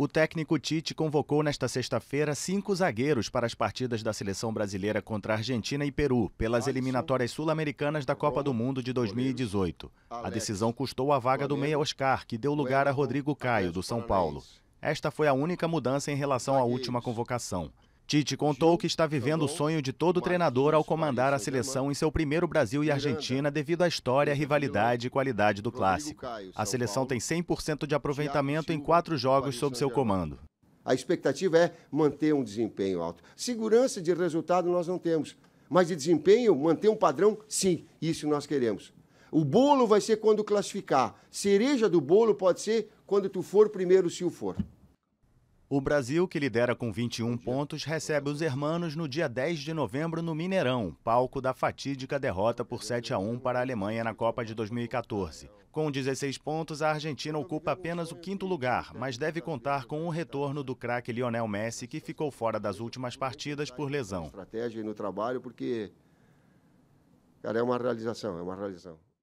O técnico Tite convocou nesta sexta-feira cinco zagueiros para as partidas da seleção brasileira contra Argentina e Peru, pelas eliminatórias sul-americanas da Copa do Mundo de 2018. A decisão custou a vaga do meia Oscar, que deu lugar a Rodrigo Caio, do São Paulo. Esta foi a única mudança em relação à última convocação. Tite contou que está vivendo o sonho de todo treinador ao comandar a seleção em seu primeiro Brasil e Argentina devido à história, rivalidade e qualidade do clássico. A seleção tem 100% de aproveitamento em quatro jogos sob seu comando. A expectativa é manter um desempenho alto. Segurança de resultado nós não temos, mas de desempenho, manter um padrão, sim, isso nós queremos. O bolo vai ser quando classificar. Cereja do bolo pode ser quando tu for primeiro, se o for. O Brasil, que lidera com 21 pontos, recebe os hermanos no dia 10 de novembro no Mineirão, palco da fatídica derrota por 7 a 1 para a Alemanha na Copa de 2014. Com 16 pontos, a Argentina ocupa apenas o quinto lugar, mas deve contar com o retorno do craque Lionel Messi, que ficou fora das últimas partidas por lesão. Estratégia no trabalho, porque cara, é uma realização, é uma realização.